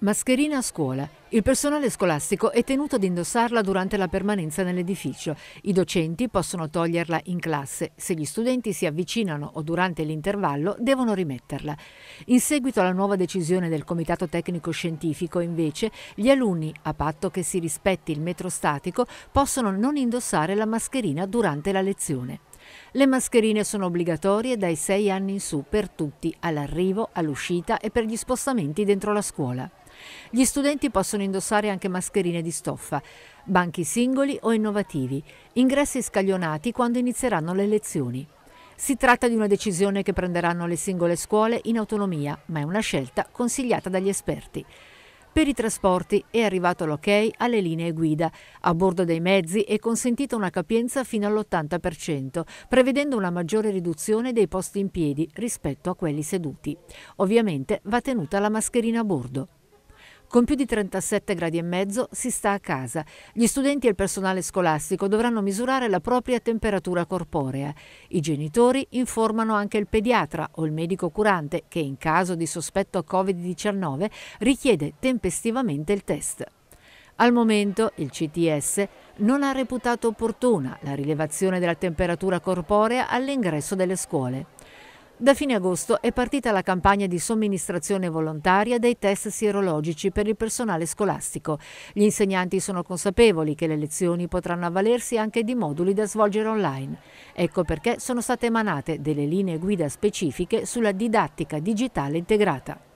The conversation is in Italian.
Mascherina a scuola. Il personale scolastico è tenuto ad indossarla durante la permanenza nell'edificio. I docenti possono toglierla in classe. Se gli studenti si avvicinano o durante l'intervallo devono rimetterla. In seguito alla nuova decisione del Comitato Tecnico Scientifico, invece, gli alunni, a patto che si rispetti il metro statico, possono non indossare la mascherina durante la lezione. Le mascherine sono obbligatorie dai 6 anni in su per tutti, all'arrivo, all'uscita e per gli spostamenti dentro la scuola. Gli studenti possono indossare anche mascherine di stoffa, banchi singoli o innovativi, ingressi scaglionati quando inizieranno le lezioni. Si tratta di una decisione che prenderanno le singole scuole in autonomia, ma è una scelta consigliata dagli esperti. Per i trasporti è arrivato l'ok alle linee guida. A bordo dei mezzi è consentita una capienza fino all'80%, prevedendo una maggiore riduzione dei posti in piedi rispetto a quelli seduti. Ovviamente va tenuta la mascherina a bordo. Con più di 37 gradi e mezzo si sta a casa. Gli studenti e il personale scolastico dovranno misurare la propria temperatura corporea. I genitori informano anche il pediatra o il medico curante che in caso di sospetto Covid-19 richiede tempestivamente il test. Al momento il CTS non ha reputato opportuna la rilevazione della temperatura corporea all'ingresso delle scuole. Da fine agosto è partita la campagna di somministrazione volontaria dei test sierologici per il personale scolastico. Gli insegnanti sono consapevoli che le lezioni potranno avvalersi anche di moduli da svolgere online. Ecco perché sono state emanate delle linee guida specifiche sulla didattica digitale integrata.